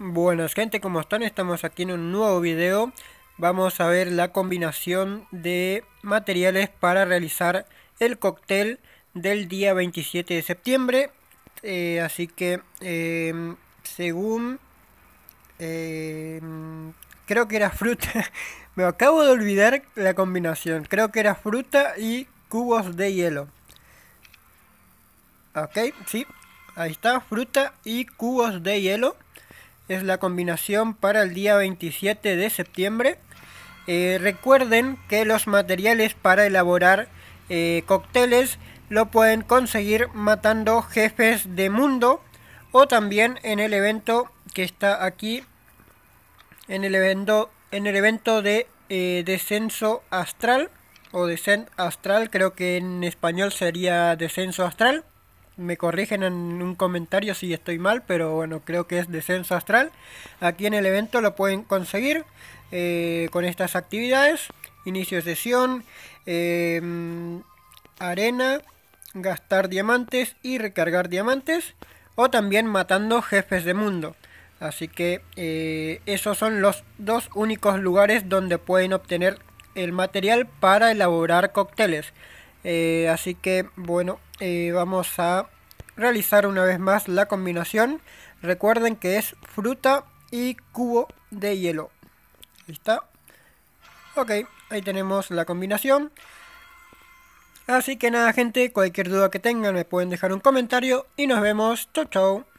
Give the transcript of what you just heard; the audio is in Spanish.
Buenas gente, ¿cómo están? Estamos aquí en un nuevo video. Vamos a ver la combinación de materiales para realizar el cóctel del día 27 de septiembre. Eh, así que, em, según... Em, creo que era fruta. Me acabo de olvidar la combinación. Creo que era fruta y cubos de hielo. Ok, sí. Ahí está, fruta y cubos de hielo es la combinación para el día 27 de septiembre. Eh, recuerden que los materiales para elaborar eh, cócteles lo pueden conseguir matando jefes de mundo o también en el evento que está aquí en el evento en el evento de eh, descenso astral o descent astral creo que en español sería descenso astral me corrigen en un comentario si estoy mal, pero bueno, creo que es Descenso Astral. Aquí en el evento lo pueden conseguir eh, con estas actividades. Inicio de sesión, eh, arena, gastar diamantes y recargar diamantes. O también matando jefes de mundo. Así que eh, esos son los dos únicos lugares donde pueden obtener el material para elaborar cócteles. Eh, así que bueno, eh, vamos a realizar una vez más la combinación. Recuerden que es fruta y cubo de hielo. Ahí está. Ok, ahí tenemos la combinación. Así que nada gente, cualquier duda que tengan me pueden dejar un comentario y nos vemos. Chau chau.